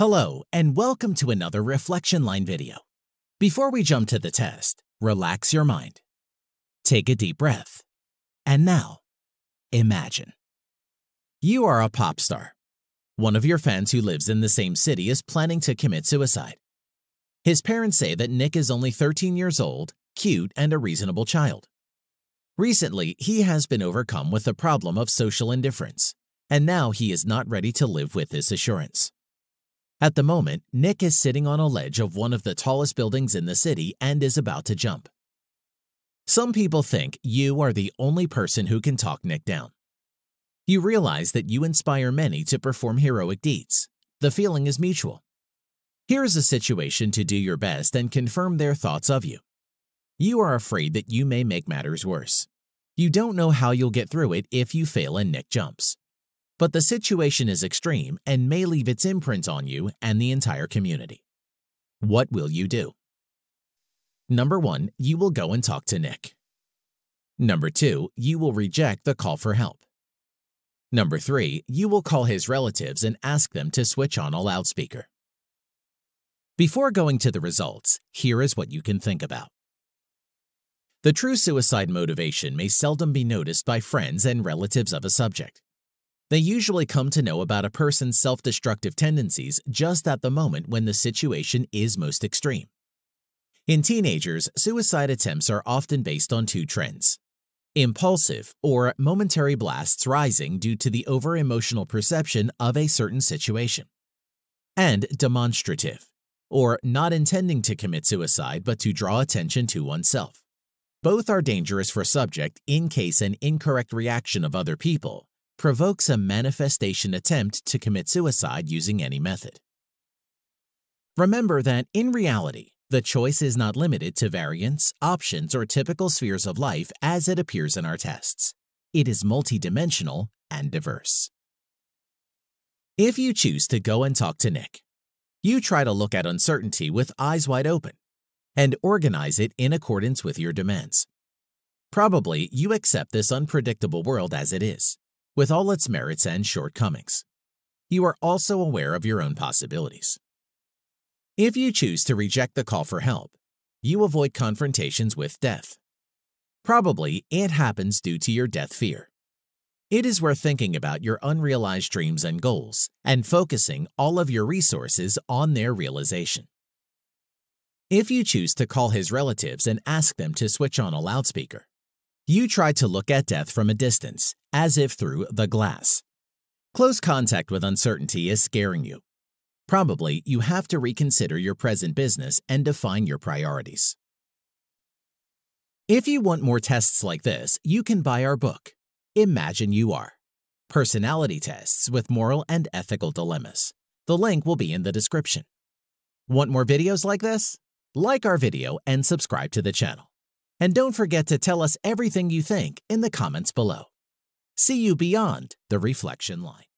Hello, and welcome to another Reflection Line video. Before we jump to the test, relax your mind. Take a deep breath. And now, imagine. You are a pop star. One of your fans who lives in the same city is planning to commit suicide. His parents say that Nick is only 13 years old, cute, and a reasonable child. Recently, he has been overcome with the problem of social indifference, and now he is not ready to live with this assurance. At the moment, Nick is sitting on a ledge of one of the tallest buildings in the city and is about to jump. Some people think you are the only person who can talk Nick down. You realize that you inspire many to perform heroic deeds. The feeling is mutual. Here is a situation to do your best and confirm their thoughts of you. You are afraid that you may make matters worse. You don't know how you'll get through it if you fail and Nick jumps. But the situation is extreme and may leave its imprint on you and the entire community. What will you do? Number 1. You will go and talk to Nick. Number 2. You will reject the call for help. Number 3. You will call his relatives and ask them to switch on a loudspeaker. Before going to the results, here is what you can think about. The true suicide motivation may seldom be noticed by friends and relatives of a subject. They usually come to know about a person's self-destructive tendencies just at the moment when the situation is most extreme. In teenagers, suicide attempts are often based on two trends. Impulsive or momentary blasts rising due to the over-emotional perception of a certain situation. And demonstrative or not intending to commit suicide but to draw attention to oneself. Both are dangerous for subject in case an incorrect reaction of other people provokes a manifestation attempt to commit suicide using any method. Remember that in reality, the choice is not limited to variants, options, or typical spheres of life as it appears in our tests. It is multidimensional and diverse. If you choose to go and talk to Nick, you try to look at uncertainty with eyes wide open and organize it in accordance with your demands. Probably you accept this unpredictable world as it is, with all its merits and shortcomings. You are also aware of your own possibilities. If you choose to reject the call for help, you avoid confrontations with death. Probably it happens due to your death fear. It is worth thinking about your unrealized dreams and goals and focusing all of your resources on their realization. If you choose to call his relatives and ask them to switch on a loudspeaker, you try to look at death from a distance, as if through the glass. Close contact with uncertainty is scaring you. Probably you have to reconsider your present business and define your priorities. If you want more tests like this, you can buy our book, Imagine You Are Personality Tests with Moral and Ethical Dilemmas. The link will be in the description. Want more videos like this? Like our video and subscribe to the channel. And don't forget to tell us everything you think in the comments below. See you beyond the reflection line.